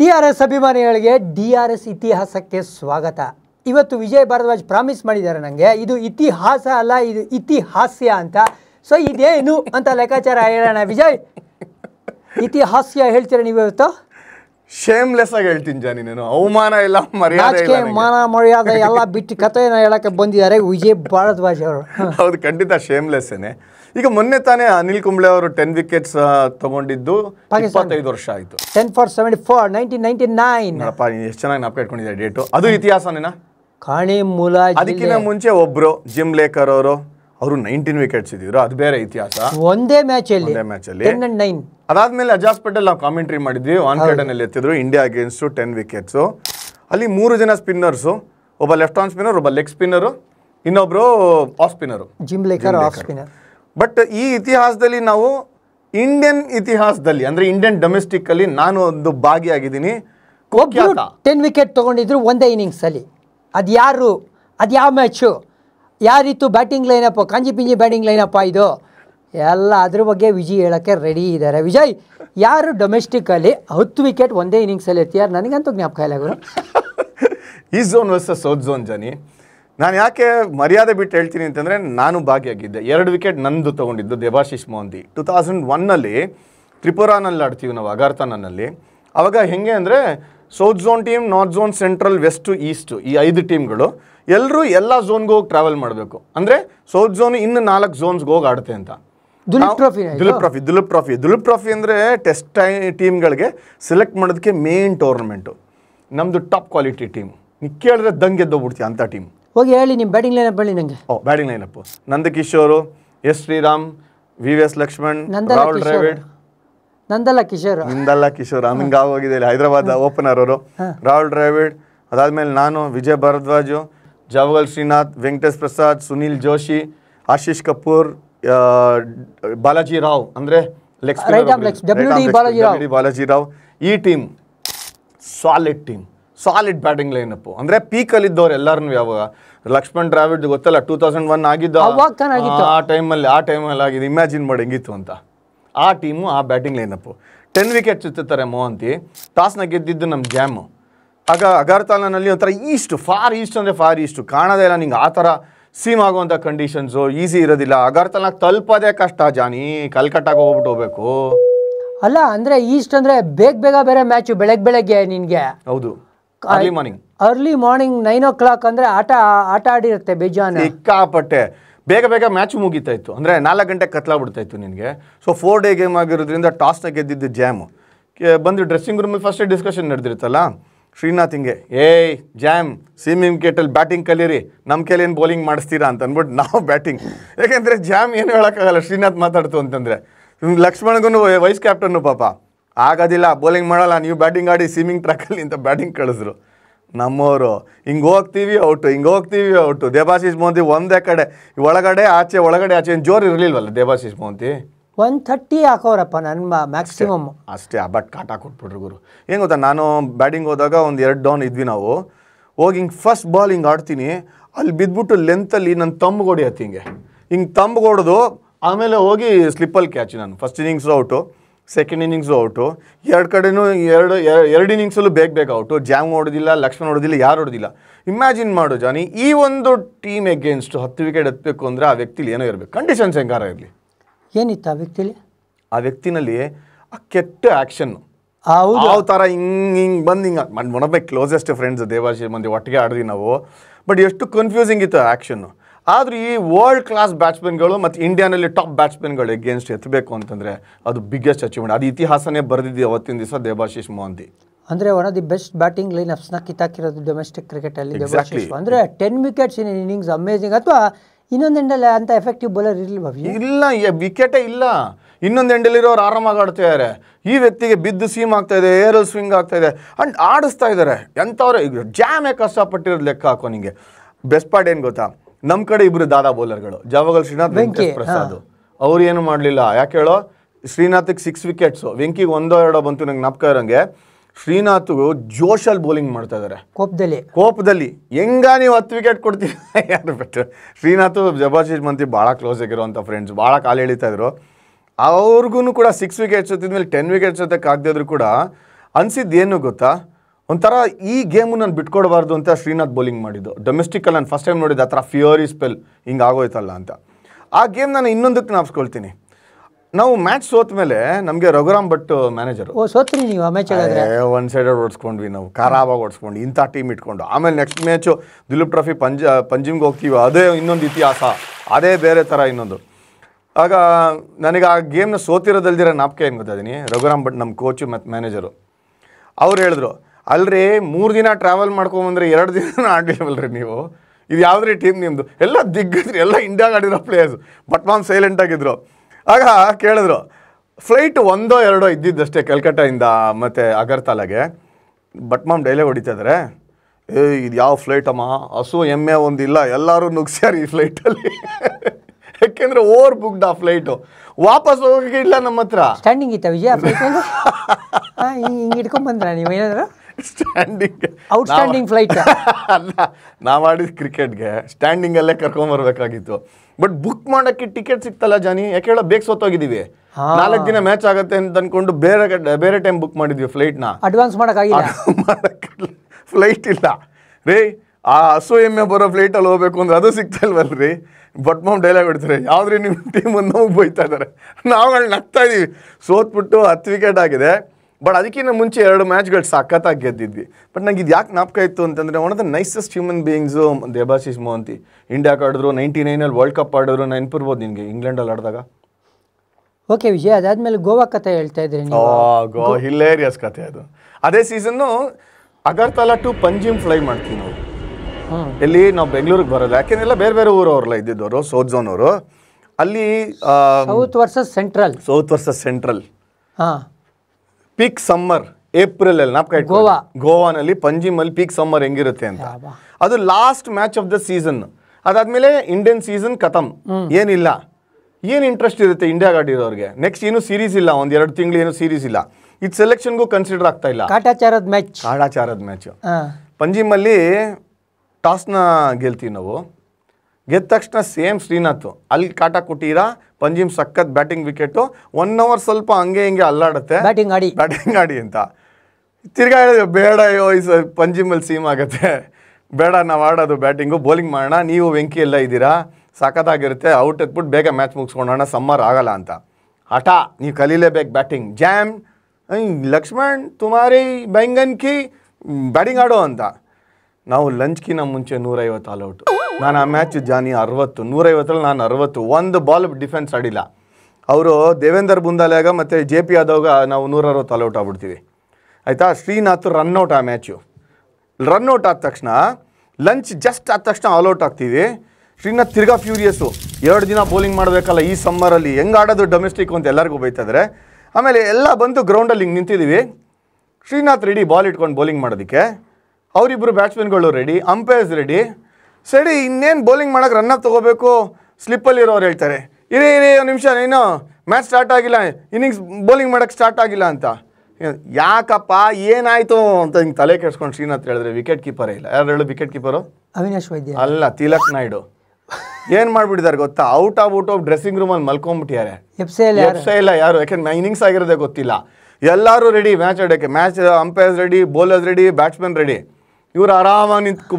D R S ಅಭಿಮಾನಿಗಳಿಗೆ D R S ಇತಿಹಾಸಕ್ಕೆ ಸ್ವಾಗತ ಇವತ್ತು ವಿಜಯ್ ಭಾರದ್ವಾಜ್ ಪ್ರಾಮಿಸ್ ಮಾಡಿದ್ದಾರೆ ನನಗೆ ಇದು ಇತಿಹಾಸ ಅಲ್ಲ ಇದು ಇತಿಹಾಸ್ಯ ಅಂತ ಸೊ ಇದೇನು ಅಂತ ಲೆಕ್ಕಾಚಾರ ಹೇಳೋಣ ವಿಜಯ್ ಇತಿಹಾಸ್ಯ ಹೇಳ್ತೀರ ನೀವು ಇವತ್ತು ಶೇಮ್ಲೆಸ್ ಆಗಿ ಹೇಳ್ತೀನಿ ಜಾನಿ ಅವಮಾನ ಇಲ್ಲ ಮರ್ಯಾದೆ ಮಾನ ಮರ್ಯಾದೆ ಎಲ್ಲ ಬಿಟ್ಟು ಕಥೆಯನ್ನು ಹೇಳಕ್ಕೆ ಬಂದಿದ್ದಾರೆ ವಿಜಯ್ ಭಾರದ್ವಾಜ್ ಅವರು ಹೌದು ಖಂಡಿತ ಶೇಮ್ಲೆಸ್ಸೇನೆ ಈಗ ಮೊನ್ನೆ ತಾನೇ ಅನಿಲ್ ಕುಂಬ್ಳೆ ಅವರು ಟೆನ್ ವಿಕೆಟ್ಸ್ ತಗೊಂಡಿದ್ದು ಇಪ್ಪತ್ತೈದು ವರ್ಷ ಆಯ್ತು ten for seventy four nineteen ninety nine ಎಷ್ಟು ಚೆನ್ನಾಗಿ ನಾಪಕ ಇಟ್ಕೊಂಡಿದ್ದಾರೆ ಡೇಟು ಅದು ಇತಿಹಾಸನೇನಾ ಕಾಣಿ ಮೂಲ ಅದಕ್ಕಿಂತ ಮುಂಚೆ ಒಬ್ರು ಜಿಮ್ ಲೇಕರ್ ಅವರು ಅವರು ನೈನ್ಟೀನ್ ವಿಕೆಟ್ಸ್ ಇದ್ದಿದ್ರು ಅದು ಬೇರೆ ಇತಿಹಾಸ ಒಂದೇ ಮ್ಯಾಚ್ ಅಲ್ಲಿ ಒಂದೇ ಮ್ಯಾಚ್ ಅಲ್ಲಿ ನೈನ್ ಅದಾದ್ಮೇಲೆ ಅಜಾಸ್ ಪಟೇಲ್ ನಾವು ಕಾಮೆಂಟ್ರಿ ಮಾಡಿದ್ವಿ ಆನ್ ಅಲ್ಲಿ ಎತ್ತಿದ್ರು ಇಂಡಿಯಾ ಅಗೇನ್ಸ್ಟ್ ಟೆನ್ ವಿಕೆಟ್ಸು ಅಲ್ಲಿ ಮೂರು ಜನ ಸ್ಪಿನ್ನರ್ಸು ಒಬ್ಬ ಲೆಫ್ಟ್ ಆನ್ ಸ್ಪಿನ್ನರ್ ಒಬ್ಬ ಲೆಗ್ ಸ್ಪಿನ್ನರು ಇನ್ನೊಬ್ರು off spinner Jim Laker off spinner but ಈ ಇತಿಹಾಸದಲ್ಲಿ ನಾವು ಇಂಡಿಯನ್ ಇತಿಹಾಸದಲ್ಲಿ ಅಂದರೆ ಇಂಡಿಯನ್ ಡೊಮೆಸ್ಟಿಕ್ ಅಲ್ಲಿ ನಾನು ಒಂದು ಭಾಗಿಯಾಗಿದ್ದೀನಿ ಟೆನ್ ವಿಕೆಟ್ ತಗೊಂಡಿದ್ರು ಒಂದೇ ಅಲ್ಲಿ ಅದು ಯಾರು ಅದು ಯಾವ ಮ್ಯಾಚು ಯಾರಿತ್ತು ಬ್ಯಾಟಿಂಗ್ ಲೈನಪ್ಪ ಕಾಂಜಿ ಪಿಂಜಿ ಬ್ಯಾಟಿಂಗ್ ಲೈನಪ್ಪ ಇದು ಎಲ್ಲ ಅದ್ರ ಬಗ್ಗೆ ವಿಜಯ್ ಹೇಳೋಕ್ಕೆ ರೆಡಿ ಇದ್ದಾರೆ ವಿಜಯ್ ಯಾರು ಅಲ್ಲಿ ಹತ್ತು ವಿಕೆಟ್ ಒಂದೇ ಇನಿಂಗ್ಸಲ್ಲಿ ಎತ್ತಿಯಾರು ನನಗಂತೂ ಜ್ಞಾಪಕ ಇಲ್ಲ ಗುರು ಈ ಝೋನ್ ವರ್ಸಸ್ ಸೌತ್ ಝೋನ್ ಜನಿ ನಾನು ಯಾಕೆ ಮರ್ಯಾದೆ ಬಿಟ್ಟು ಹೇಳ್ತೀನಿ ಅಂತಂದರೆ ನಾನು ಭಾಗಿಯಾಗಿದ್ದೆ ಎರಡು ವಿಕೆಟ್ ನಂದು ತೊಗೊಂಡಿದ್ದು ದೇವಾಶಿಶ್ ಮೋಹಂತಿ ಟು ತೌಸಂಡ್ ಒನ್ನಲ್ಲಿ ತ್ರಿಪುರಾನಲ್ಲಿ ಆಡ್ತೀವಿ ನಾವು ಅಗಾರ್ತಾನಲ್ಲಿ ಆವಾಗ ಹೆಂಗೆ ಅಂದರೆ south zone team north zone central west east ಈ ಐದು ಟೀಮ್ಗಳು ಎಲ್ಲರೂ ಎಲ್ಲ ಝೋನ್ಗೆ ಹೋಗಿ ಟ್ರಾವೆಲ್ ಮಾಡಬೇಕು ಅಂದರೆ ಸೌತ್ ಝೋನ್ ಇನ್ನು ನಾಲ್ಕು ಝೋನ್ಸ್ಗೆ ಹೋಗಿ ಆಡುತ್ತೆ ಅಂತ Duleep trophy Duleep trophy Duleep trophy Duleep trophy ಅಂದರೆ ಟೆಸ್ಟ್ ಟೈ ಟೀಮ್ಗಳಿಗೆ ಸೆಲೆಕ್ಟ್ ಮಾಡೋದಕ್ಕೆ ಮೇನ್ ಟೂರ್ನಮೆಂಟು ನಮ್ಮದು ಟಾಪ್ ಕ್ವಾಲಿಟಿ ಟೀಮ್ ಕೇಳಿದ್ರೆ ದಂಗೆದ್ದೋಗ್ಬಿಡ್ತೀವಿ ಅಂಥ ಟೀಮ್ ಹೋಗಿ ಹೇಳಿ ನಿಮ್ಮ ಬ್ಯಾಟಿಂಗ್ ಅಪ್ ಹೇಳಿ ನಂಗೆ ಓ batting Nanda Kishore S Sriram V V S Laxman Rahul Dravid ನಂದಲ್ಲ ಕಿಶೋರ್ ನಂದಲ್ಲ ಕಿಶೋರ್ ಹಂಗೆ ಆಗೋಗಿದೆ ಹೈದರಾಬಾದ್ ಓಪನರ್ ಅವರು ರಾಹುಲ್ ದ್ರಾವಿಡ್ ಅದಾದಮೇಲೆ ನಾನು ವಿಜಯ್ ಭಾರದ್ವಾಜು ಜಾವಗಲ್ ಶ್ರೀನಾಥ್ ವೆಂಕಟೇಶ್ ಪ್ರಸಾದ್ ಸುನೀಲ್ ಜೋಶಿ ಆಶೀಶ್ ಕಪೂರ್ ಬಾಲಾಜಿ ರಾವ್ ಅಂದರೆ ಬಾಲಾಜಿ ರಾವ್ ಈ team solid team solid batting line lineup ಅಂದರೆ ಪೀಕಲ್ಲಿದ್ದವ್ರು ಎಲ್ಲರನ್ನೂ ಯಾವಾಗ ಲಕ್ಷ್ಮಣ್ ಡ್ರಾವಿಡ್ ಗೊತ್ತಲ್ಲ ಟೂ ತೌಸಂಡ್ ಒನ್ ಆಗಿದ್ದು ಆ ಟೈಮಲ್ಲಿ ಆ ಟೈಮಲ್ಲಿ ಆಗಿದೆ ಇಮ್ಯಾಜಿನ್ ಮಾಡಿ ಹೆಂಗಿತ್ತು ಅಂತ ಆ ಟೀಮು ಆ ಬ್ಯಾಟಿಂಗ್ ಲೈನಪ್ಪು ಟೆನ್ ವಿಕೆಟ್ ಚುತ್ತಾರೆ ಮೋಹಂತಿ ಟಾಸ್ನ ಗೆದ್ದಿದ್ದು ನಮ್ಮ ಜ್ಯಾಮು ಆಗ ಅಗರ್ತಾಲನಲ್ಲಿ ಒಂಥರ ಈಸ್ಟ್ ಫಾರ್ ಈಸ್ಟ್ ಅಂದರೆ ಫಾರ್ ಈಸ್ಟು ಕಾಣೋದೇ ಇಲ್ಲ ನಿಂಗೆ ಆ ಥರ ಸೀಮ್ ಆಗುವಂಥ ಕಂಡೀಷನ್ಸು ಈಸಿ ಇರೋದಿಲ್ಲ ಅಗರ್ತಲಾಗ ತಲುಪೋದೇ ಕಷ್ಟ ಜಾನಿ ಕಲ್ಕಟ್ಟಾಗ ಹೋಗ್ಬಿಟ್ಟು ಹೋಗ್ಬೇಕು ಅಲ್ಲ ಅಂದರೆ ಈಸ್ಟ್ ಅಂದರೆ ಬೇಗ ಬೇಗ ಬೇರೆ ಮ್ಯಾಚು ಬೆಳಗ್ಗೆ ಬೆಳಗ್ಗೆ ನಿನಗೆ ಹೌದು early morning early morning nine o'clock ಅಂದರೆ ಆಟ ಆಟ ಆಡಿರುತ್ತೆ ಬೇಜಾನ್ ಸಿಕ್ಕಾಪಟ್ಟೆ ಬೇಗ ಬೇಗ ಮ್ಯಾಚ್ ಮುಗಿತಾ ಇತ್ತು ಅಂದರೆ ನಾಲ್ಕು ಗಂಟೆ ಕತ್ಲಾಗ್ಬಿಡ್ತಾ ಇತ್ತು ನಿನಗೆ ಸೊ ಫೋರ್ ಡೇ ಗೇಮ್ ಆಗಿರೋದ್ರಿಂದ ಟಾಸ್ ಗೆದ್ದಿದ್ದು ಜ್ಯಾಮ್ ಬಂದು ಡ್ರೆಸ್ಸಿಂಗ್ ರೂಮಲ್ಲಿ ಫಸ್ಟೇ ಡಿಸ್ಕಷನ್ ನಡೆದಿರುತ್ತಲ್ಲ ಶ್ರೀನಾಥ್ ಹಿಂಗೆ ಏಯ್ ಜಾಮ್ ಸೀಮಿಮ್ ಕೇಟಲ್ಲಿ ಬ್ಯಾಟಿಂಗ್ ಕಲೀರಿ ನಮ್ಮ ಕೈಲೇನು ಬೌಲಿಂಗ್ ಮಾಡಿಸ್ತೀರಾ ಅಂತ ಅಂದ್ಬಿಟ್ಟು ನಾವು ಬ್ಯಾಟಿಂಗ್ ಯಾಕೆಂದರೆ ಜಾಮ್ ಏನು ಹೇಳೋಕ್ಕಾಗಲ್ಲ ಶ್ರೀನಾಥ್ ಮಾತಾಡ್ತು ಅಂತಂದರೆ ಲಕ್ಷ್ಮಣಗೂ ವೈಸ್ ಕ್ಯಾಪ್ಟನ್ನು ಪಾಪ ಆಗೋದಿಲ್ಲ ಬೌಲಿಂಗ್ ಮಾಡಲ್ಲ ನೀವು ಬ್ಯಾಟಿಂಗ್ ಆಡಿ ಸ್ವಿಮ್ಮಿಂಗ್ ಟ್ರ್ಯಾಕಲ್ಲಿ ಅಂತ ಬ್ಯಾಟಿಂಗ್ ಕಳಿಸ್ರು ನಮ್ಮವರು ಹಿಂಗೆ ಹೋಗ್ತೀವಿ ಔಟು ಹಿಂಗೆ ಹೋಗ್ತೀವಿ ಔಟು ದೇಬಾಶಿಷ್ ಮೋಹಂತಿ ಒಂದೇ ಕಡೆ ಒಳಗಡೆ ಆಚೆ ಒಳಗಡೆ ಆಚೆ ಏನು ಜೋರು ಇರಲಿಲ್ವಲ್ಲ ದೇಬಾಶಿಷ್ ಮೋಹಂತಿ ಒನ್ ಥರ್ಟಿ ಹಾಕೋರಪ್ಪ ನನ್ನ ಮ್ಯಾಕ್ಸಿಮಮ್ ಅಷ್ಟೇ ಆ ಬಟ್ ಕಾಟ ಕೊಟ್ಬಿಟ್ರು ಗುರು ಏನು ಗೊತ್ತಾ ನಾನು ಬ್ಯಾಟಿಂಗ್ ಹೋದಾಗ ಒಂದು ಎರಡು ಡೌನ್ ಇದ್ವಿ ನಾವು ಹೋಗಿ ಹಿಂಗೆ ಫಸ್ಟ್ ಬಾಲ್ ಹಿಂಗೆ ಆಡ್ತೀನಿ ಅಲ್ಲಿ ಬಿದ್ದುಬಿಟ್ಟು ಲೆಂತಲ್ಲಿ ನನ್ನ ತಂಬಿಗೆ ಹೊಡಿಯತ್ತೆ ಹಿಂಗೆ ಹಿಂಗೆ ತಂಬು ಹೊಡೆದು ಆಮೇಲೆ ಹೋಗಿ ಸ್ಲಿಪ್ಪಲ್ಲಿ ಕ್ಯಾಚ್ ನಾನು first innings out second innings out ಎರಡು ಕಡೆನೂ ಎರಡು ಎರಡು ಇನ್ನಿಂಗ್ಸಲ್ಲೂ ಬೇಗ ಬೇಗ ಔಟು ಜಾಮ್ ಓಡೋದಿಲ್ಲ ಲಕ್ಷ್ಮಣ್ ಓಡೋದಿಲ್ಲ ಯಾರು ಹೊಡೋದಿಲ್ಲ ಇಮ್ಯಾಜಿನ್ ಮಾಡು ಜಾನಿ ಈ ಒಂದು ಟೀಮ್ ಎಗೇನ್ಸ್ಟ್ ಹತ್ತು ವಿಕೆಟ್ ಎತ್ತಬೇಕು ಅಂದರೆ ಆ ವ್ಯಕ್ತಿಲಿ ಏನೋ ಇರಬೇಕು ಕಂಡೀಷನ್ಸ್ ಹೆಂಗಾರ ಇರಲಿ ಏನಿತ್ತು ಆ ವ್ಯಕ್ತಿಲಿ ಆ ವ್ಯಕ್ತಿನಲ್ಲಿ ಆ ಕೆಟ್ಟ ಆ್ಯಕ್ಷನ್ನು ಯಾವ ಥರ ಹಿಂಗೆ ಹಿಂಗೆ ಬಂದು ಹಿಂಗೆ one of my closest friends ದೇವಾಶಿ ಮಂದಿ ಒಟ್ಟಿಗೆ ಆಡಿದ್ವಿ ನಾವು ಬಟ್ ಎಷ್ಟು ಕನ್ಫ್ಯೂಸಿಂಗ್ ಇತ್ತು ಆ್ಯಕ್ಷನ್ನು ಆದರೆ ಈ ವರ್ಲ್ಡ್ ಕ್ಲಾಸ್ ಬ್ಯಾಟ್ಸ್ಮನ್ಗಳು ಮತ್ತು ಇಂಡಿಯಾನಲ್ಲಿ ಟಾಪ್ ಬ್ಯಾಟ್ಸ್ಮನ್ಗಳು ಎಗೇನ್ಸ್ಟ್ ಎತ್ತಬೇಕು ಅಂತಂದರೆ ಅದು ಬಿಗ್ಗೆಸ್ಟ್ ಅಚೀವ್ಮೆಂಟ್ ಅದು ಇತಿಹಾಸನೇ ಬರೆದಿದೆ ಅವತ್ತಿನ ದಿವಸ ದೇವಾಶಿಷ್ ಮೋಹಂತಿ ಅಂದರೆ one of the best batting line ಅಪ್ಸ್ನ ಕಿತ್ತಾಕಿರೋದು ಡೊಮೆಸ್ಟಿಕ್ ಕ್ರಿಕೆಟಲ್ಲಿ ಅಂದರೆ ten wickets in innings amazing ಅಥವಾ ಇನ್ನೊಂದು ಎಂಡಲ್ಲಿ ಅಂತ ಎಫೆಕ್ಟಿವ್ ಬೌಲರ್ ಇರಲಿಲ್ಲ ಇಲ್ಲ ವಿಕೆಟೇ ಇಲ್ಲ ಇನ್ನೊಂದು ಎಂಡಲ್ಲಿರೋರು ಆರಾಮಾಗಿ ಆಡ್ತಾ ಇದ್ದಾರೆ ಈ ವ್ಯಕ್ತಿಗೆ ಬಿದ್ದು ಸೀಮ್ ಆಗ್ತಾ ಇದೆ ಏರಲ್ ಸ್ವಿಂಗ್ ಆಗ್ತಾ ಇದೆ ಅಂಡ್ ಆಡಿಸ್ತಾ ಇದ್ದಾರೆ ಎಂಥವ್ರು ಈಗ ಜಾಮೇ ಕಷ್ಟಪಟ್ಟಿರೋದು ಲೆಕ್ಕ ಹಾಕೋ ನಿಂಗೆ ಬೆಸ್ಟ್ ಪಾರ್ಟ್ ಏನು ಗೊತ್ತಾ ನಮ್ಮ ಕಡೆ ಇಬ್ರು ದಾದಾ ಬೌಲರ್ಗಳು ಜಾವಗಲ್ ಶ್ರೀನಾಥ್ ವೆಂಕಟೇಶ್ ಪ್ರಸಾದ್ ಅವ್ರು ಏನು ಮಾಡಲಿಲ್ಲ ಯಾಕೆ ಹೇಳೋ ಶ್ರೀನಾಥಿಗೆ ಸಿಕ್ಸ್ ವಿಕೆಟ್ಸ್ ವೆಂಕಿಗೆ ಒಂದೋ ಎರಡೋ ಬಂತು ನಂಗೆ ಜ್ಞಾಪಕ ಇರೋಂಗೆ ಶ್ರೀನಾಥ್ ಜೋಶಲ್ಲಿ ಬೌಲಿಂಗ್ ಮಾಡ್ತಾ ಇದಾರೆ ಕೋಪದಲ್ಲಿ ಕೋಪದಲ್ಲಿ ಹೆಂಗ ನೀವು ಹತ್ತು ವಿಕೆಟ್ ಕೊಡ್ತೀವಿ ಯಾರು ಬಿಟ್ಟು ಶ್ರೀನಾಥ್ ಜಬಾಶೀಜ್ ಮಂತಿ ಭಾಳ ಕ್ಲೋಸ್ ಆಗಿರೋಂಥ ಫ್ರೆಂಡ್ಸ್ ಭಾಳ ಕಾಲು ಎಳಿತಾ ಇದ್ರು ಅವ್ರಿಗೂ ಕೂಡ ಸಿಕ್ಸ್ ವಿಕೆಟ್ಸ್ ಮೇಲೆ ಟೆನ್ ವಿಕೆಟ್ಸ್ ಜೊತೆ ಕಾಗದಿದ್ರು ಕೂಡ ಅನಿಸಿದ್ದು ಏನು ಗೊತ್ತಾ ಒಂಥರ ಈ ಗೇಮು ನಾನು ಬಿಟ್ಕೊಡಬಾರ್ದು ಅಂತ ಶ್ರೀನಾಥ್ ಬೌಲಿಂಗ್ ಮಾಡಿದ್ದು ಡೊಮೆಸ್ಟಿಕಲ್ಲಿ ನಾನು ಫಸ್ಟ್ ಟೈಮ್ ನೋಡಿದ್ದು ಆ ಥರ ಫಿಯರಿ ಸ್ಪೆಲ್ ಹಿಂಗೆ ಆಗೋಯ್ತಲ್ಲ ಅಂತ ಆ ಗೇಮ್ ನಾನು ಇನ್ನೊಂದಕ್ಕೆ ನಾಪ್ಸ್ಕೊಳ್ತೀನಿ ನಾವು ಮ್ಯಾಚ್ ಸೋತ ಮೇಲೆ ನಮಗೆ Raghuram Bhat manager one side ಓಡಿಸ್ಕೊಂಡ್ವಿ ನಾವು ಖರಾಬಾಗಿ ಓಡಿಸ್ಕೊಂಡು ಇಂಥ ಟೀಮ್ ಇಟ್ಕೊಂಡು ಆಮೇಲೆ ನೆಕ್ಸ್ಟ್ ಮ್ಯಾಚು ದಿಲೀಪ್ ಟ್ರೋಫಿ ಪಂಜ ಪಂಜಿಮ್ಗೆ ಹೋಗ್ತೀವಿ ಅದೇ ಇನ್ನೊಂದು ಇತಿಹಾಸ ಅದೇ ಬೇರೆ ಥರ ಇನ್ನೊಂದು ಆಗ ನನಗೆ ಆ ಗೇಮ್ನ ಸೋತಿರೋದಲ್ದಿರೋ ನಾಪಕೆ ಏನು ಗೊತ್ತಾದೀನಿ ರಘುರಾಮ್ ಭಟ್ ನಮ್ಮ ಕೋಚು ಮತ್ತು ಮ್ಯಾನೇಜರು ಅವ್ರು ಹೇಳಿದ್ರು ಅಲ್ರಿ ಮೂರು ದಿನ ಟ್ರಾವೆಲ್ ಮಾಡ್ಕೊಂಬಂದ್ರೆ ಎರಡು ದಿನ ಆಡಲಿವಲ್ರಿ ನೀವು ಇದು ಯಾವುದ್ರಿ ಟೀಮ್ ನಿಮ್ಮದು ಎಲ್ಲ ದಿಗ್ಗಿದ್ರಿ ಎಲ್ಲ ಇಂಡಿಯಾಗ ಆಡಿರೋ ಪ್ಲೇಯರ್ಸ್ ಬಟ್ಮಾನ್ ಸೈಲೆಂಟ್ ಆಗಿದ್ರು ಆಗ ಕೇಳಿದ್ರು ಫ್ಲೈಟ್ ಒಂದೋ ಎರಡೋ ಇದ್ದಿದ್ದಷ್ಟೇ ಕಲ್ಕಟ್ಟಾಯಿಂದ ಮತ್ತು ಅಗರ್ತಲಾಗೆ ಬಟ್ಮಾಮ್ ಡೈಲೇ ಹೊಡಿತಾಯಿದ್ರೆ ಏ ಇದು ಯಾವ ಫ್ಲೈಟ್ ಅಮ್ಮ ಹಸು ಎಮ್ಮೆ ಒಂದಿಲ್ಲ ಎಲ್ಲರೂ ನುಗ್ಸ್ಯಾರ ಈ ಫ್ಲೈಟಲ್ಲಿ ಯಾಕೆಂದ್ರೆ ಓವರ್ ಬುಕ್ಡ್ ಆ ಫ್ಲೈಟು ವಾಪಸ್ ಇಲ್ಲ ನಮ್ಮ ಹತ್ರ ಸ್ಟ್ಯಾಂಡಿಂಗ್ ಇತ್ತ ವಿಜಯ ಹಿಂಗೆ ಇಟ್ಕೊಂಡ್ಬಂದ್ರ ನೀವು ಏನಾದ್ರು ಸ್ಟ್ಯಾಂಡಿಂಗ್ ಔಟ್ಸ್ಟ್ಯಾಂಡಿಂಗ್ ಫ್ಲೈಟ್ ನಾವು ಆಡಿದ ಕ್ರಿಕೆಟ್ಗೆ ಸ್ಟ್ಯಾಂಡಿಂಗಲ್ಲೇ ಕರ್ಕೊಂಬರ್ಬೇಕಾಗಿತ್ತು ಬಟ್ ಬುಕ್ ಮಾಡೋಕ್ಕೆ ಟಿಕೆಟ್ ಸಿಕ್ತಲ್ಲ ಜಾನಿ ಯಾಕೆ ಹೇಳೋ ಬೇಗ ಸೋತೋಗಿದ್ದೀವಿ ನಾಲ್ಕು ದಿನ ಮ್ಯಾಚ್ ಆಗುತ್ತೆ ಅಂತ ಅನ್ಕೊಂಡು ಬೇರೆ ಬೇರೆ ಟೈಮ್ ಬುಕ್ ಮಾಡಿದ್ವಿ ಫ್ಲೈಟ್ನ ಅಡ್ವಾನ್ಸ್ ಮಾಡೋಕ್ಕಾಗಿಲ್ಲ ಫ್ಲೈಟ್ ಇಲ್ಲ ರೀ ಆ ಹಸು ಎಮ್ಮೆ ಬರೋ ಫ್ಲೈಟಲ್ಲಿ ಹೋಗ್ಬೇಕು ಅಂದ್ರೆ ಅದು ಸಿಗ್ತಾ ರೀ ಬಟ್ ಮಾಮ್ ಡೈಲಾಗ್ ಹೊಡ್ತಾರೆ ಯಾವ್ದ್ರಿ ನಿಮ್ಮ ಟೀಮನ್ನು ಬೈತಾ ಇದ್ದಾರೆ ನಾವುಗಳು ನಗ್ತಾ ಇದ್ದೀವಿ ಸೋತ್ಬಿಟ್ಟು ಹತ್ತು ವಿಕೆಟ್ ಆಗಿದೆ ಬಟ್ ಅದಕ್ಕಿಂತ ಮುಂಚೆ ಎರಡು ಮ್ಯಾಚ್ಗಳು ಸಖತ್ತಾಗಿ ಗೆದ್ದಿದ್ವಿ ಬಟ್ ನಂಗೆ ಇದು ಯಾಕೆ ನಾಪಕ ಇತ್ತು ಅಂತಂದರೆ one of the nicest human beings Debashish Mohanty India ಆಡಿದ್ರು ನೈಂಟಿ ನೈನಲ್ಲಿ ವರ್ಲ್ಡ್ ಕಪ್ ಆಡಿದ್ರು ನೆನ್ಪಿರ್ಬೋದು ನಿನಗೆ ಇಂಗ್ಲೆಂಡಲ್ಲಿ ಆಡಿದಾಗ ಓಕೆ ವಿಜಯ್ ಅದಾದಮೇಲೆ ಗೋವಾ ಕಥೆ ಹೇಳ್ತಾ ಇದ್ರಿ ಗೋ ಹಿಲೇರಿಯಸ್ ಕಥೆ ಅದು ಅದೇ season Agartala to Panjim fly ಮಾಡ್ತೀವಿ ನಾವು ಎಲ್ಲಿ ನಾವು ಬೆಂಗಳೂರಿಗೆ ಬರೋದು ಯಾಕೆಂದ್ರೆ ಬೇರೆ ಬೇರೆ ಊರವ್ರಲ್ಲ ಇದ್ದಿದ್ದವರು ಸೌತ್ ಝೋನ್ ಅವರು ಅಲ್ಲಿ south versus central south versus central ಹಾಂ ಪೀಕ್ ಸಮ್ಮರ್ ಏಪ್ರಿಲ್ ಅಲ್ಲಿ ನಾಪ್ಕ ಗೋವಾ ಗೋವಾನಲ್ಲಿ ಪಂಜಿಮಲ್ಲಿ ಪೀಕ್ ಸಮ್ಮರ್ ಹೆಂಗಿರುತ್ತೆ ಅಂತ ಅದು last match of the season ಅದಾದ್ಮೇಲೆ ಇಂಡಿಯನ್ ಸೀಸನ್ ಕತಮ್ ಏನಿಲ್ಲ ಏನು ಇಂಟ್ರೆಸ್ಟ್ ಇರುತ್ತೆ ಇಂಡಿಯಾ ಗಾಡಿರೋರಿಗೆ ನೆಕ್ಸ್ಟ್ ಏನು ಸೀರೀಸ್ ಇಲ್ಲ ಒಂದ್ ಎರಡು ತಿಂಗಳು ಏನು ಸೀರೀಸ್ ಇಲ್ಲ ಇದು ಸೆಲೆಕ್ಷನ್ಗೂ ಕನ್ಸಿಡರ್ ಆಗ್ತಾ ಇಲ್ಲ ಕಾಟಾಚಾರದ ಮ್ಯಾಚ್ ಕಾಟಾಚಾರದ ಮ್ಯಾಚ್ ಪಂಜಿಮಲ್ಲಿ ಟಾಸ್ನ ಗೆಲ್ತೀವಿ ನಾವು ಗೆದ್ದ ತಕ್ಷಣ ಸೇಮ್ ಶ್ರೀನಾಥ್ ಅಲ್ಲಿ ಕಾಟ ಕೊಟ್ಟಿರಾ ಪಂಜಿಮ್ ಸಖತ್ ಬ್ಯಾಟಿಂಗ್ ವಿಕೆಟು ಒನ್ ಅವರ್ ಸ್ವಲ್ಪ ಹಂಗೆ ಹಿಂಗೆ ಅಲ್ಲಾಡುತ್ತೆ ಬ್ಯಾಟಿಂಗ್ ಆಡಿ ಬ್ಯಾಟಿಂಗ್ ಆಡಿ ಅಂತ ತಿರ್ಗಾ ಬೇಡ ಅಯ್ಯೋ ಈ ಪಂಜಿಮಲ್ಲಿ ಸೀಮ್ ಆಗುತ್ತೆ ಬೇಡ ನಾವು ಆಡೋದು ಬ್ಯಾಟಿಂಗು ಬೌಲಿಂಗ್ ಮಾಡೋಣ ನೀವು ವೆಂಕಿ ಎಲ್ಲ ಇದ್ದೀರಾ ಸಖತ್ತಾಗಿರುತ್ತೆ ಔಟ್ ಎತ್ಬಿಟ್ಟು ಬೇಗ ಮ್ಯಾಚ್ ಮುಗಿಸ್ಕೊಳೋಣ ಸಮ್ಮರ್ ಆಗಲ್ಲ ಅಂತ ಹಠ ನೀವು ಕಲೀಲೇಬೇಕು ಬ್ಯಾಟಿಂಗ್ ಜ್ಯಾಮ್ ಲಕ್ಷ್ಮಣ್ ತುಮಾರಿ ಬೆಂಗನ್ ಬ್ಯಾಟಿಂಗ್ ಆಡೋ ಅಂತ ನಾವು ಲಂಚ್ಕಿನ ಮುಂಚೆ ನೂರೈವತ್ತು ಆಲ್ ಔಟ್ ನಾನು ಆ ಮ್ಯಾಚ್ ಜಾನಿ ಅರವತ್ತು ನೂರೈವತ್ತರಲ್ಲಿ ನಾನು ಅರವತ್ತು ಒಂದು ಬಾಲ್ ಡಿಫೆನ್ಸ್ ಆಡಿಲ್ಲ ಅವರು ದೇವೇಂದರ್ ಬುಂದಾಲೆಯಾಗ ಮತ್ತು ಜೆ ಪಿ ಆದಾಗ ನಾವು ನೂರರವತ್ತು ಆಲ್ಔಟ್ ಆಗ್ಬಿಡ್ತೀವಿ ಆಯಿತಾ ಶ್ರೀನಾಥ್ ರನ್ಔಟ್ ಆ ಮ್ಯಾಚು ರನ್ಔಟ್ ಆದ ತಕ್ಷಣ ಲಂಚ್ ಜಸ್ಟ್ ಆದ ತಕ್ಷಣ ಆಲ್ಔಟ್ ಆಗ್ತೀವಿ ಶ್ರೀನಾಥ್ ತಿರ್ಗಾ ಫ್ಯೂರಿಯಸ್ಸು ಎರಡು ದಿನ ಬೌಲಿಂಗ್ ಮಾಡಬೇಕಲ್ಲ ಈ ಸಮ್ಮರಲ್ಲಿ ಹೆಂಗೆ ಆಡೋದು ಡೊಮೆಸ್ಟಿಕ್ ಅಂತ ಎಲ್ಲರಿಗೂ ಬೈತಾಯಿದ್ರೆ ಆಮೇಲೆ ಎಲ್ಲ ಬಂದು ಗ್ರೌಂಡಲ್ಲಿ ಹಿಂಗೆ ನಿಂತಿದ್ದೀವಿ ಶ್ರೀನಾಥ್ ರೆಡಿ ಬಾಲ್ ಇಟ್ಕೊಂಡು ಬೌಲಿಂಗ್ ಮಾಡೋದಕ್ಕೆ ಅವರಿಬ್ಬರು ಬ್ಯಾಟ್ಸ್ಮನ್ಗಳು ರೆಡಿ ಅಂಪೈರ್ಸ್ ರೆಡಿ ಸರಿ ಇನ್ನೇನು ಬೌಲಿಂಗ್ ಮಾಡೋಕೆ ರನ್ ತೊಗೋಬೇಕು ಸ್ಲಿಪ್ಪಲ್ಲಿರೋರು ಇರೋರು ಹೇಳ್ತಾರೆ ಇರೇ ಇರೇ ಒಂದು ನಿಮಿಷ ನೀನು ಮ್ಯಾಚ್ ಸ್ಟಾರ್ಟ್ ಆಗಿಲ್ಲ ಇನ್ನಿಂಗ್ಸ್ ಬೌಲಿಂಗ್ ಮಾಡೋಕ್ಕೆ ಸ್ಟಾರ್ಟ್ ಆಗಿಲ್ಲ ಅಂತ ಯಾಕಪ್ಪ ಏನಾಯಿತು ಅಂತ ಹಿಂಗೆ ತಲೆ ಕೆಡ್ಸ್ಕೊಂಡು ಶ್ರೀನಾಥ್ ಹೇಳಿದ್ರೆ ವಿಕೆಟ್ ಕೀಪರೇ ಇಲ್ಲ ಯಾರು ಹೇಳು ವಿಕೆಟ್ ಕೀಪರು ಅವಿನಾಶ್ ವೈದ್ಯ ಅಲ್ಲ ತಿಲಕ್ ನಾಯ್ಡು ಏನು ಮಾಡ್ಬಿಟ್ಟಿದ್ದಾರೆ ಗೊತ್ತಾ out of out of dressing ರೂಮಲ್ಲಿ ಮಲ್ಕೊಂಡ್ಬಿಟ್ಟಿದ್ದಾರೆ ಎಪ್ಸೆ ಇಲ್ಲ ಯಾರು ಯಾಕೆಂದ್ರೆ ಇನ್ನಿಂಗ್ಸ್ ಆಗಿರೋದೇ ಗೊತ್ತಿಲ್ಲ ಎಲ್ಲರೂ ರೆಡಿ ಮ್ಯಾಚ್ ಆಡೋಕ್ಕೆ match umpires ready bowlers ready batsman ready ಇವರು ಆರಾಮಾಗಿ ನಿಂತು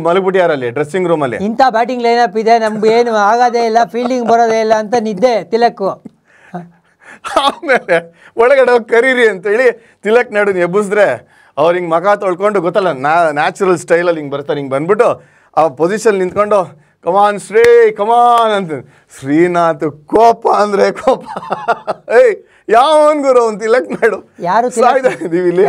ಅಲ್ಲಿ ಡ್ರೆಸ್ಸಿಂಗ್ ರೂಮ್ ಅಲ್ಲಿ ಇಂಥ ಬ್ಯಾಟಿಂಗ್ ಅಪ್ ಇದೆ ನಮ್ಗೆ ಏನು ಆಗೋದೇ ಇಲ್ಲ ಫೀಲ್ಡಿಂಗ್ ಬರೋದೇ ಇಲ್ಲ ಅಂತ ನಿದ್ದೆ ತಿಲಕ್ ಆಮೇಲೆ ಒಳಗಡೆ ಹೋಗಿ ಕರೀರಿ ಅಂತೇಳಿ ತಿಲಕ್ ನಡು ಎಬ್ಬಿಸಿದ್ರೆ ಅವ್ರು ಹಿಂಗೆ ಮಖ ತೊಳ್ಕೊಂಡು ಗೊತ್ತಲ್ಲ ನ್ಯಾಚುರಲ್ ಸ್ಟೈಲಲ್ಲಿ ಹಿಂಗೆ ಬರ್ತಾರೆ ಹಿಂಗೆ ಬಂದ್ಬಿಟ್ಟು ಆ ಪೊಸಿಷನ್ ನಿಂತ್ಕೊಂಡು ಕಮಾನ್ ಶ್ರೀ ಕಮಾನ್ ಅಂತ ಶ್ರೀನಾಥ್ ಕೋಪ ಅಂದ್ರೆ ಕೋಪ ಏಯ್ ಯಾವನ್ ಗುರು ಅಂತ ತಿಲಕ್ ನಾಯ್ಡು ಯಾರು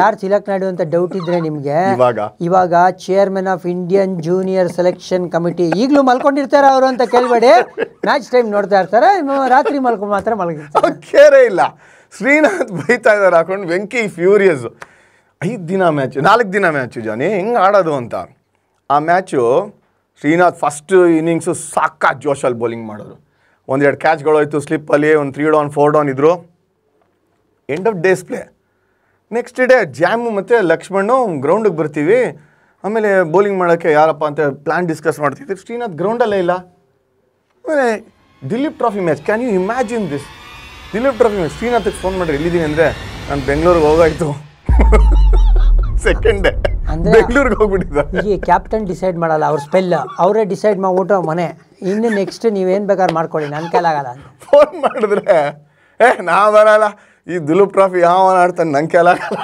ಯಾರು ತಿಲಕ್ ನಾಯ್ಡು ಅಂತ ಡೌಟ್ ಇದ್ರೆ ನಿಮ್ಗೆ ಇವಾಗ ಇವಾಗ chairman of Indian junior selection committee ಈಗಲೂ ಮಲ್ಕೊಂಡಿರ್ತಾರ ಅವರು ಅಂತ ಕೇಳ್ಬೇಡಿ ಮ್ಯಾಚ್ ಟೈಮ್ ನೋಡ್ತಾ ಇರ್ತಾರೆ ರಾತ್ರಿ ಮಲ್ಕೊಂಡು ಮಾತ್ರ ಮಲ್ಗಿರ್ತಾರೆ ಇಲ್ಲ ಶ್ರೀನಾಥ್ ಬೈತಾ ಇದ್ದಾರೆ ಹಾಕೊಂಡು ವೆಂಕಿ ಫ್ಯೂರಿಯಸ್ ಐದು ದಿನ ಮ್ಯಾಚ್ ನಾಲ್ಕು ದಿನ ಮ್ಯಾಚು ಜಾನಿ ಹೆಂಗೆ ಆಡೋದು ಅಂತ ಆ ಮ್ಯಾಚು ಶ್ರೀನಾಥ್ ಫಸ್ಟ್ ಇನ್ನಿಂಗ್ಸು ಸಾಕಾ ಜೋಶಲ್ಲಿ ಬೌಲಿಂಗ್ ಮಾಡೋರು ಒಂದೆರಡು ಕ್ಯಾಚ್ಗಳೋಯ್ತು ಸ್ಲಿಪ್ಪಲ್ಲಿ ಒಂದು ತ್ರೀ ಡೌನ್ ಫೋರ್ ಡೌನ್ ಇದ್ದರು end of day's play next day ಜಾಮು ಮತ್ತು ಲಕ್ಷ್ಮಣ್ಣು ಗ್ರೌಂಡಿಗೆ ಬರ್ತೀವಿ ಆಮೇಲೆ ಬೌಲಿಂಗ್ ಮಾಡೋಕ್ಕೆ ಯಾರಪ್ಪ ಅಂತ ಪ್ಲ್ಯಾನ್ ಡಿಸ್ಕಸ್ ಮಾಡ್ತಿದ್ದೀವಿ ಶ್ರೀನಾಥ್ ಗ್ರೌಂಡಲ್ಲೇ ಇಲ್ಲ ಆಮೇಲೆ Duleep trophy match can you imagine this Duleep trophy match ಶ್ರೀನಾಥಿಗೆ ಫೋನ್ ಮಾಡಿರಿ ಎಲ್ಲಿದ್ದೀನಿ ಅಂದರೆ ನಾನು ಬೆಂಗಳೂರಿಗೆ ಹೋಗಾಯಿತು ಸೆಕೆಂಡ್ ಬೆಂಗಳೂರಿಗೆ ಹೋಗ್ಬಿಟ್ಟಿದ್ದ ಈ ಕ್ಯಾಪ್ಟನ್ ಡಿಸೈಡ್ ಮಾಡಲ್ಲ ಅವ್ರ ಸ್ಪೆಲ್ ಅವರೇ ಡಿಸೈಡ್ ಮಾಡ್ಬಿಟ್ಟು ಮನೆ ಇನ್ನು ನೆಕ್ಸ್ಟ್ ನೀವೇನು ಬೇಕಾದ್ರೆ ಮಾಡ್ಕೊಳ್ಳಿ ನನ್ನ ಕೈಲಾಗಲ್ಲ ಫೋನ್ ಮಾಡಿದ್ರೆ ಏ ನಾ ಬರಲ್ಲ ಈ ದುಲೂಪ್ ಟ್ರಾಫಿ ಯಾವ ಆಡ್ತಾನೆ ನನ್ನ ಕೈಲಾಗಲ್ಲ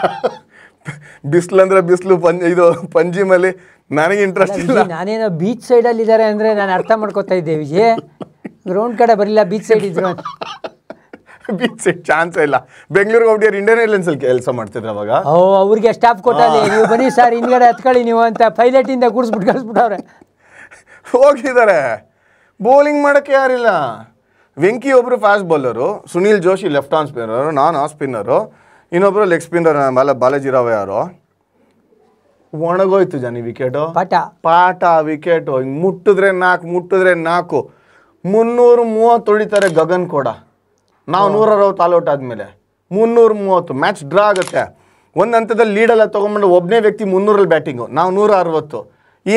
ಬಿಸಿಲಂದ್ರೆ ಬಿಸಿಲು ಪಂಜ್ ಇದು ಪಂಜಿ ನನಗೆ ಇಂಟ್ರೆಸ್ಟ್ ಇಲ್ಲ ನಾನೇನೋ ಬೀಚ್ ಸೈಡಲ್ಲಿ ಇದ್ದಾರೆ ಅಂದರೆ ನಾನು ಅರ್ಥ ಮಾಡ್ಕೋತಾ ಇದ್ದೆ ವಿಜಯ್ ಗ್ರೌಂಡ್ ಕಡೆ ಬರಲಿಲ್ಲ ಬೀಚ್ ಸೈಡ್ ಇದ್ರು ಬೀಚ್ ಚಾನ್ಸ್ ಇಲ್ಲ ಬೆಂಗಳೂರಿಗೆ ಹೋಗ್ಬಿಟ್ಟು ಇಂಡಿಯನ್ ಏರ್ಲೈನ್ಸ್ ಅಲ್ಲಿ ಕೆಲಸ ಮಾಡ್ತಿದ್ರು ಅವಾಗ ಓ ಅವ್ರಿಗೆ ಸ್ಟಾಫ್ ಕೊಟ್ಟಲ್ಲಿ ನೀವು ಬನ್ನಿ ಸರ್ ಹಿಂದ್ಗಡೆ ಹತ್ಕೊಳ್ಳಿ ನೀವು ಅಂತ ಪೈಲಟ್ ಇಂದ ಕೂಡಿಸ್ಬಿಟ್ಟು ಕಳಿಸ್ಬಿಟ್ಟವ್ರೆ ಹೋಗಿದ್ದಾರೆ ಬೌಲಿಂಗ್ ಮಾಡಕ್ಕೆ ಯಾರಿಲ್ಲ ವೆಂಕಿ ಒಬ್ಬರು fast bowler Sunil Joshi left arm spinner ನಾನು ಆ ಸ್ಪಿನ್ನರು ಇನ್ನೊಬ್ಬರು ಲೆಗ್ ಸ್ಪಿನ್ನರ್ ಬಾಲ ಬಾಲಾಜಿ ರಾವ್ ಯಾರು ಒಣಗೋಯ್ತು ಜಾನಿ ವಿಕೆಟು ಪಾಠ ಪಾಠ ವಿಕೆಟು ಹಿಂಗೆ ಮುಟ್ಟಿದ್ರೆ ನಾಲ್ಕು ಮುಟ್ಟಿದ್ರೆ ನಾಲ್ಕು ಮುನ್ನೂರು ಮೂವತ್ತು ಹೊಡಿತಾರೆ ಗಗನ್ ಕೂಡ ನಾವು ನೂರ ಅರವತ್ತು ಔಟ್ ಆದಮೇಲೆ ಮುನ್ನೂರ ಮೂವತ್ತು ಮ್ಯಾಚ್ ಡ್ರಾ ಆಗುತ್ತೆ ಒಂದು ಹಂತದಲ್ಲಿ ಲೀಡೆಲ್ಲ ತೊಗೊಂಬಂದು ಒಬ್ಬನೇ ವ್ಯಕ್ತಿ ಮುನ್ನೂರಲ್ಲಿ ಬ್ಯಾಟಿಂಗು ನಾವು ನೂರ ಅರವತ್ತು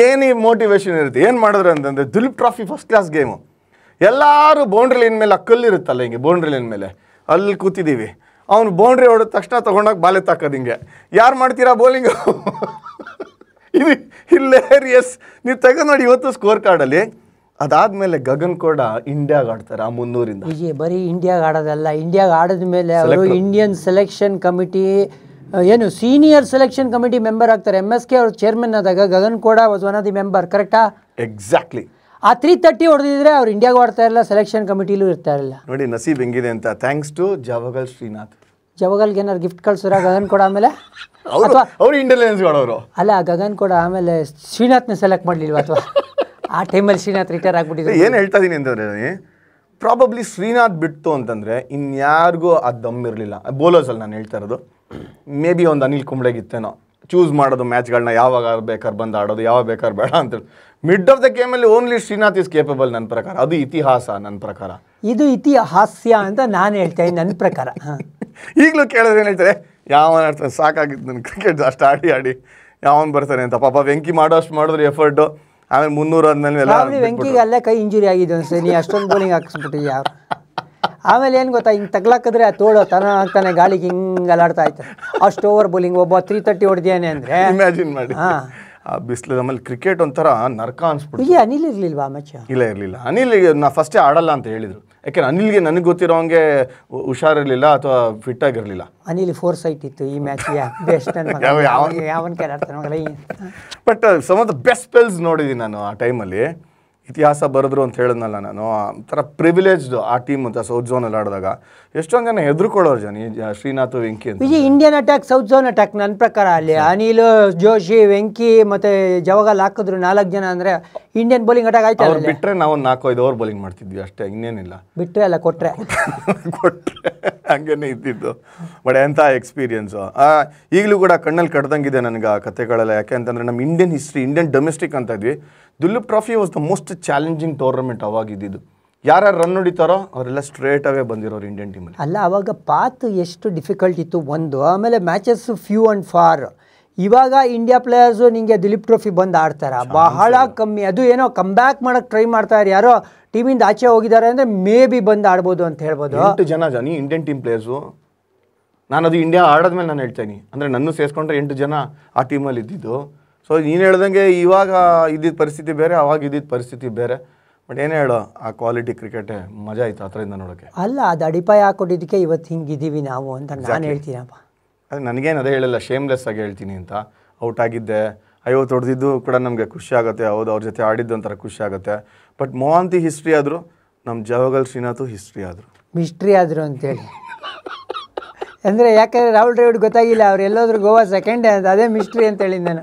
ಏನು ಮೋಟಿವೇಶನ್ ಇರುತ್ತೆ ಏನು ಮಾಡಿದ್ರೆ ಅಂತಂದರೆ Duleep trophy first class game ಎಲ್ಲರೂ ಬೌಂಡ್ರಿ ಲೈನ್ ಮೇಲೆ ಇರುತ್ತಲ್ಲ ಹಿಂಗೆ ಬೌಂಡ್ರಿ ಲೈನ್ ಮೇಲೆ ಅಲ್ಲಿ ಕೂತಿದ್ದೀವಿ ಅವನು ಬೌಂಡ್ರಿ ಹೊಡೆದ ತಕ್ಷಣ ತೊಗೊಂಡೋಗಿ ಬಾಲೆ ತಾಕೋದು ಹಿಂಗೆ ಯಾರು ಮಾಡ್ತೀರಾ ಬೌಲಿಂಗು ಇದು ಹಿಲ್ಲೇರಿಯಸ್ ನೀವು ತೆಗೆದು ನೋಡಿ ಇವತ್ತು ಸ್ಕೋರ್ ಕಾರ್ಡಲ್ಲಿ ಅದಾದ್ಮೇಲೆ ಗಗನ್ ಕೂಡ ಇಂಡಿಯಾಗ ಆಡ್ತಾರೆ ಆ ಮುನ್ನೂರಿಂದ ಹೀಗೆ ಬರೀ ಇಂಡಿಯಾಗ ಆಡೋದಲ್ಲ ಇಂಡಿಯಾಗ ಆಡಿದ ಮೇಲೆ ಅವರು ಇಂಡಿಯನ್ ಸೆಲೆಕ್ಷನ್ ಕಮಿಟಿ ಏನು ಸೀನಿಯರ್ ಸೆಲೆಕ್ಷನ್ ಕಮಿಟಿ ಮೆಂಬರ್ ಆಗ್ತಾರೆ ಎಮ್ ಎಸ್ ಕೆ ಅವರು ಚೇರ್ಮನ್ ಆದಾಗ ಗಗನ್ ಕೂಡ was one of the member ಕರೆಕ್ಟಾ ಎಕ್ಸಾಕ್ಟ್ಲಿ ಆ ತ್ರೀ ತರ್ಟಿ ಹೊಡೆದಿದ್ರೆ ಅವ್ರು ಇಂಡಿಯಾಗ ಆಡ್ತಾ ಇರಲ್ಲ ಸೆಲೆಕ್ಷನ್ ಕಮಿಟಿಲೂ ಇರ್ತಾ ಇರಲ್ಲ ನೋಡಿ ನಸೀಬ್ ಹೆಂಗಿದೆ ಅಂತ ಥ್ಯಾಂಕ್ಸ್ ಟು ಜವಗಲ್ ಶ್ರೀನಾಥ್ ಜವಗಲ್ಗೆ ಏನಾರು ಗಿಫ್ಟ್ ಕಳ್ಸೋರ ಗಗನ್ ಕೂಡ ಆಮೇಲೆ ಅವರು ಇಂಟೆಲಿಜೆನ್ಸ್ ಅಲ್ಲ ಗಗನ್ ಕೂಡ ಆಮೇಲೆ ಶ್ರೀನಾಥ್ನ ಸೆಲೆಕ್ಟ್ ಮಾಡಲಿಲ್ವಾ ಅಥವಾ ಆ ಟೈಮಲ್ಲಿ ಶ್ರೀನಾಥ್ ರಿಟೈರ್ ಆಗಿಬಿಟ್ಟಿದ್ರು ಏನು ಹೇಳ್ತಾ ಇದೀನಿ ಅಂತಂದ್ರೆ ಪ್ರಾಬಬ್ಲಿ ಶ್ರೀನಾಥ್ ಬಿಟ್ಟು ಅಂತಂದರೆ ಇನ್ಯಾರಿಗೂ ಅದು ದಮ್ ಇರಲಿಲ್ಲ ಬೌಲರ್ಸಲ್ಲಿ ನಾನು ಹೇಳ್ತಾ ಇರೋದು ಮೇ ಬಿ ಒಂದು ಅನಿಲ್ ಕುಂಬ್ಳೆಗಿತ್ತೇನೋ ಚೂಸ್ ಮಾಡೋದು ಮ್ಯಾಚ್ಗಳನ್ನ ಯಾವಾಗ ಬೇಕಾದ್ರೆ ಬಂದು ಆಡೋದು ಯಾವಾಗ ಬೇಕಾದ್ರೆ ಬೇಡ ಅಂತೇಳಿ ಮಿಡ್ ಆಫ್ ದ ಗೇಮಲ್ಲಿ ಓನ್ಲಿ ಶ್ರೀನಾಥ್ ಇಸ್ ಕೇಪಬಲ್ ನನ್ನ ಪ್ರಕಾರ ಅದು ಇತಿಹಾಸ ನನ್ನ ಪ್ರಕಾರ ಇದು ಇತಿಹಾಸ್ಯ ಅಂತ ನಾನು ಹೇಳ್ತಾ ನನ್ನ ಪ್ರಕಾರ ಈಗಲೂ ಕೇಳಿದ್ರೆ ಏನು ಹೇಳ್ತಾರೆ ಯಾವ ಸಾಕಾಗಿತ್ತು ನನ್ನ ಕ್ರಿಕೆಟ್ ಅಷ್ಟು ಆಡಿ ಆಡಿ ಯಾವನ್ ಬರ್ತಾನೆ ಅಂತ ಪಾಪ ವೆಂಕಿ ಮಾಡೋ ಅಷ್ಟು ಮಾಡಿದ್ರೆ ಎಫರ್ಟು ಆಮೇಲೆ ಮುನ್ನೂರು ಆಮೇಲೆ ವೆಂಕಿಗೆ ಅಲ್ಲೇ ಕೈ ಇಂಜುರಿ ಆಗಿದೆ ಅನ್ಸುತ್ತೆ ನೀ ಅಷ್ಟೊಂದು ಬೌಲಿಂಗ್ ಹಾಕಿಸ್ಬಿಟ್ಟಿದ್ಯಾ ಆಮೇಲೆ ಏನು ಗೊತ್ತಾ ಹಿಂಗೆ ತಗ್ಲಾಕಿದ್ರೆ ಆ ತೋಳು ತನ ಆಗ್ತಾನೆ ಗಾಳಿಗೆ ಹಿಂಗೆ ಅಲಾಡ್ತಾ ಆಯ್ತು ಅಷ್ಟು ಓವರ್ ಬೌಲಿಂಗ್ ಒಬ್ಬ ತ್ರೀ ತರ್ಟಿ ಹೊಡೆದೇನೆ ಅಂದರೆ ಇಮ್ಯಾಜಿನ್ ಮಾಡಿ ಆ ಬಿಸಿಲು ಆಮೇಲೆ ಕ್ರಿಕೆಟ್ ಒಂಥರ ನರಕ ಅನ್ಸ್ಬಿಟ್ಟು ಅನಿಲ್ ಇರಲಿಲ್ವಾ ಮ್ಯಾಚ್ ಇಲ್ಲ ಇರಲಿಲ್ಲ ಅನಿಲ್ ನಾ ಫಸ್ಟೇ ಆಡಲ್ಲ ಅಂತ ಹೇಳಿದ್ರು ಯಾಕೆ ಅನಿಲ್ಗೆ ನನಗೆ ಗೊತ್ತಿರೋ ಹಂಗೆ ಹುಷಾರಿರಲಿಲ್ಲ ಅಥವಾ ಫಿಟ್ ಆಗಿರಲಿಲ್ಲ ಅನಿಲ್ ಫೋರ್ ಸೈಟ್ ಇತ್ತು ಈ ಮ್ಯಾಚ್ಗೆ best but some of the best spells ನೋಡಿದ್ದೀನಿ ನಾನು ಆ ಟೈಮಲ್ಲಿ ಇತಿಹಾಸ ಬರೆದ್ರು ಅಂತ ಹೇಳಿದ್ನಲ್ಲ ನಾನು ಒಂಥರ ಪ್ರಿವಿಲೇಜ್ಡ್ ಆ ಟೀಮ್ ಅಂತ ಸೌತ್ ಝೋನಲ್ಲಿ ಆಡಿದಾಗ ಎಷ್ಟೊಂದು ಜನ ಹೆದರ್ಕೊಳ್ಳೋರು ಜನ ಶ್ರೀನಾಥ್ ವೆಂಕಿ ಅಂತ Vijay Indian attack south zone attack ನನ್ನ ಪ್ರಕಾರ ಅಲ್ಲಿ ಅನಿಲ್ ಜೋಶಿ ವೆಂಕಿ ಮತ್ತು ಜವಾಗಲ್ ಹಾಕಿದ್ರು ನಾಲ್ಕು ಜನ ಅಂದರೆ ಇಂಡಿಯನ್ ಬೌಲಿಂಗ್ ಅಟ್ಯಾಕ್ ಆಯ್ತು ಅವ್ರು ಬಿಟ್ಟರೆ ನಾವು ನಾಲ್ಕು ಐದು ಓವರ್ ಬೌಲಿಂಗ್ ಮಾಡ್ತಿದ್ವಿ ಅಷ್ಟೇ ಇನ್ನೇನಿಲ್ಲ ಬಿಟ್ಟರೆ ಅಲ್ಲ ಕೊಟ್ಟರೆ ಕೊಟ್ಟರೆ ಹಂಗೇನೆ ಇದ್ದಿದ್ದು ಬಟ್ ಎಂಥ ಎಕ್ಸ್ಪೀರಿಯನ್ಸು ಈಗಲೂ ಕೂಡ ಕಣ್ಣಲ್ಲಿ ಕಡ್ದಂಗಿದೆ ನನಗೆ ಆ ಕಥೆಗಳೆಲ್ಲ ಯಾಕೆ ಅಂತಂದರೆ ನಮ್ಮ ಇಂಡಿಯನ್ ಹಿಸ್ಟ್ರಿ ಇಂಡಿಯನ್ ಡೊಮೆಸ್ಟಿಕ್ ಅಂತ ಇದ್ವಿ Duleep trophy was the most challenging tournament ಅವಾಗಿದ್ದು ಯಾರ್ಯಾರು ರನ್ ಹೊಡಿತಾರೋ ಅವರೆಲ್ಲ ಸ್ಟ್ರೇಟ್ ಆಗೇ ಬಂದಿರೋರು ಇಂಡಿಯನ್ ಟೀಮಲ್ಲಿ ಅಲ್ಲ ಅವಾಗ ಪಾತ್ ಎಷ್ಟು ಡಿಫಿಕಲ್ಟ್ ಇತ್ತು ಒಂದು ಆಮೇಲೆ ಮ್ಯಾಚಸ್ ಫ್ಯೂ ಆ್ಯಂಡ್ ಫಾರ್ ಇವಾಗ ಇಂಡಿಯಾ ಪ್ಲೇಯರ್ಸು ನಿಮಗೆ ದಿಲೀಪ್ ಟ್ರೋಫಿ ಬಂದು ಆಡ್ತಾರೆ ಬಹಳ ಕಮ್ಮಿ ಅದು ಏನೋ ಕಮ್ ಬ್ಯಾಕ್ ಮಾಡೋಕ್ಕೆ ಟ್ರೈ ಮಾಡ್ತಾರೆ ಯಾರೋ ಟೀಮಿಂದ ಆಚೆ ಹೋಗಿದ್ದಾರೆ ಅಂದರೆ ಮೇ ಬಿ ಬಂದು ಆಡ್ಬೋದು ಅಂತ ಹೇಳ್ಬೋದು ಎಂಟು ಜನ ಜನಿ ಇಂಡಿಯನ್ ಟೀಮ್ ಪ್ಲೇಯರ್ಸು ನಾನು ಅದು ಇಂಡಿಯಾ ಮೇಲೆ ನಾನು ಹೇಳ್ತೇನೆ ಅಂದರೆ ನನ್ನ ಸೇರಿಸ್ಕೊಂಡ್ರೆ ಎಂಟು ಜನ ಆ ಟೀಮಲ್ಲಿ ಇದ್ದಿದ್ದು ಸೊ ನೀನು ಹೇಳ್ದಂಗೆ ಇವಾಗ ಇದ್ದಿದ್ದ ಪರಿಸ್ಥಿತಿ ಬೇರೆ ಅವಾಗ ಇದ್ದಿದ್ದ ಪರಿಸ್ಥಿತಿ ಬೇರೆ ಬಟ್ ಏನೇ ಹೇಳೋ ಆ ಕ್ವಾಲಿಟಿ ಕ್ರಿಕೆಟ್ ಮಜಾ ಆಯ್ತು ಆ ನೋಡೋಕ್ಕೆ ಅಲ್ಲ ಅದು ಅಡಿಪಾಯ ಹಾಕೊಂಡಿದ್ದಕ್ಕೆ ಇವತ್ತು ಹಿಂಗಿದ್ದೀವಿ ನಾವು ಅಂತ ನಾನು ಹೇಳ್ತೀನಪ್ಪ ಅದು ನನಗೇನು ಅದೇ ಹೇಳಲ್ಲ ಶೇಮ್ಲೆಸ್ ಆಗಿ ಹೇಳ್ತೀನಿ ಅಂತ ಔಟ್ ಆಗಿದ್ದೆ ಅಯ್ಯೋ ತೊಡ್ದಿದ್ದು ಕೂಡ ನಮಗೆ ಖುಷಿ ಆಗುತ್ತೆ ಹೌದು ಅವ್ರ ಜೊತೆ ಆಡಿದ್ದು ಒಂಥರ ಖುಷಿ ಆಗುತ್ತೆ ಬಟ್ ಮೋಹಂತಿ ಹಿಸ್ಟ್ರಿ ಆದರೂ ನಮ್ಮ ಜವಗಲ್ ಶ್ರೀನಾಥು ಹಿಸ್ಟ್ರಿ ಆದರು ಮಿಸ್ಟ್ರಿ ಆದರು ಅಂತೇಳಿ ಅಂದರೆ ಯಾಕಂದರೆ ರಾಹುಲ್ ದ್ರಾವಿಡ್ ಗೊತ್ತಾಗಿಲ್ಲ ಅವ್ರು ಎಲ್ಲೋದ್ರು ಗೋವಾ ಸೆಕೆಂಡ್ ಅದೇ ಮಿಸ್ಟ್ರಿ ಅಂತ ಹೇಳಿದ್ದೆ ನಾನು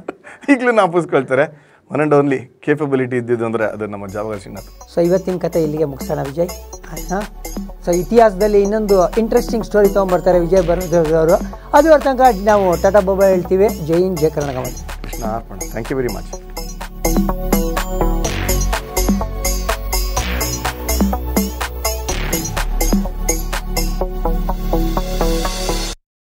ಈಗಲೂ ನಾಪಿಸ್ಕೊಳ್ತಾರೆ ಒನ್ ಆ್ಯಂಡ್ ಓನ್ಲಿ ಕೇಪಬಿಲಿಟಿ ಇದ್ದಿದ್ದು ಅಂದರೆ ಅದು ನಮ್ಮ ಜಾವಗಲ್ ಶ್ರೀನಾಥ್ ಸೊ ಇವತ್ತಿನ ಕತೆ ಇಲ್ಲಿಗೆ ಮುಗಿಸೋಣ ವಿಜಯ್ ಆಯಿತಾ ಸೊ ಇತಿಹಾಸದಲ್ಲಿ ಇನ್ನೊಂದು ಇಂಟ್ರೆಸ್ಟಿಂಗ್ ಸ್ಟೋರಿ ತೊಗೊಂಡ್ಬರ್ತಾರೆ ವಿಜಯ್ ಬರೋದವರು ಅದು ತನಕ ನಾವು ಟಾಟಾ ಬಾಬಾ ಹೇಳ್ತೀವಿ ಜೈ ಹಿಂದ್ Krishna Karnataka thank you very much